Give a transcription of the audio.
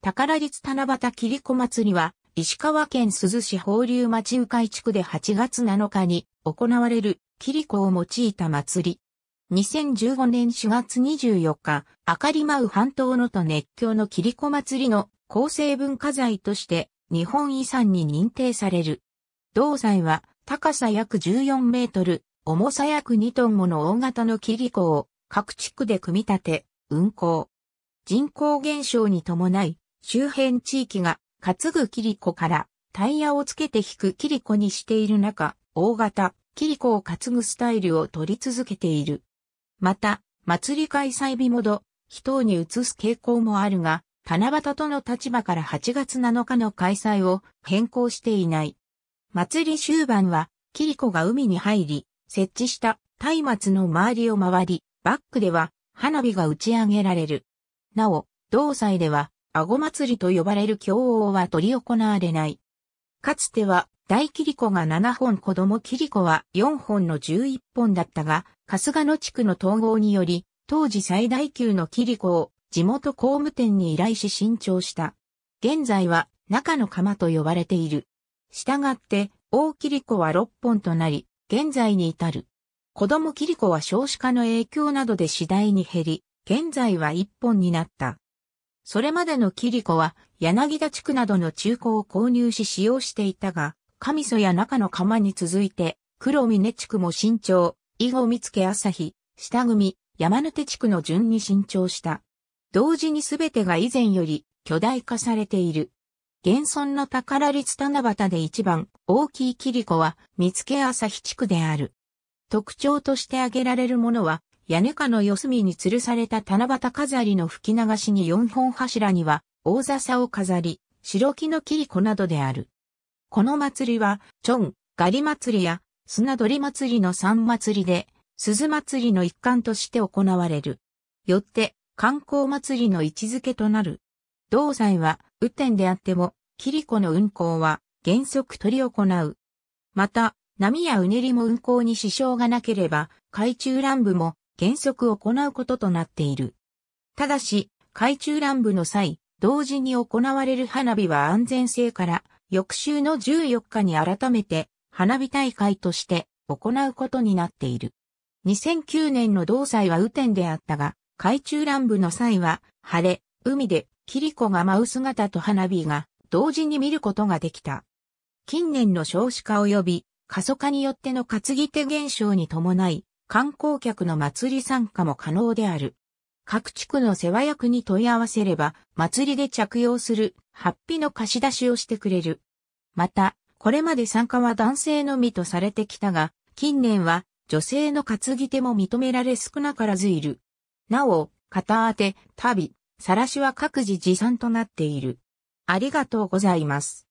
宝立七夕切子祭りは、石川県珠洲市法流町迂回地区で8月7日に行われる切子を用いた祭り。2015年4月24日、明かり舞う半島のと熱狂の切子祭りの構成文化財として日本遺産に認定される。同祭は高さ約14メートル、重さ約2トンもの大型の切子を各地区で組み立て、運行。人口減少に伴い、周辺地域が担ぐキリコからタイヤをつけて引くキリコにしている中、大型キリコを担ぐスタイルを取り続けている。また、祭り開催日もど、人に移す傾向もあるが、七夕との立場から8月7日の開催を変更していない。祭り終盤は、キリコが海に入り、設置した松明の周りを回り、バックでは花火が打ち上げられる。なお、同祭では顎祭りと呼ばれる教王は執り行われない。かつては、大キリコが7本子供キリコは4本の11本だったが、春日野地区の統合により、当時最大級のキリコを地元工務店に依頼し新調した。現在は中の釜と呼ばれている。したがって、大キリコは6本となり、現在に至る。子供キリコは少子化の影響などで次第に減り、現在は1本になった。それまでのキリコは柳田地区などの中古を購入し使用していたが、神祖や中の釜に続いて、黒峰地区も新調、以後見附朝日、下組、山手地区の順に新調した。同時にすべてが以前より巨大化されている。現存の宝立七夕で一番大きいキリコは見附朝日地区である。特徴として挙げられるものは屋根下の四隅に吊るされた七夕飾りの吹き流しに四本柱には大笹を飾り、白木の切子などである。この祭りは、チョン、ガリ祭りや、砂鳥祭りの三祭りで、鈴祭りの一環として行われる。よって、観光祭りの位置づけとなる。同祭は、雨天であっても、キリコの運行は、原則取り行う。また、波やうねりも運行に支障がなければ、海中乱舞も、原則行うこととなっている。ただし、海中乱舞の際、同時に行われる花火は安全性から、翌週の14日に改めて花火大会として行うことになっている。2009年の同祭は雨天であったが、海中乱舞の際は、晴れ、海で、キリコが舞う姿と花火が、同時に見ることができた。近年の少子化及び、過疎化によっての担ぎ手減少に伴い、観光客の祭り参加も可能である。各地区の世話役に問い合わせれば、祭りで着用する、ハッピの貸し出しをしてくれる。また、これまで参加は男性のみとされてきたが、近年は女性の担ぎ手も認められ少なからずいる。なお、片当て、旅、晒しは各自持参となっている。ありがとうございます。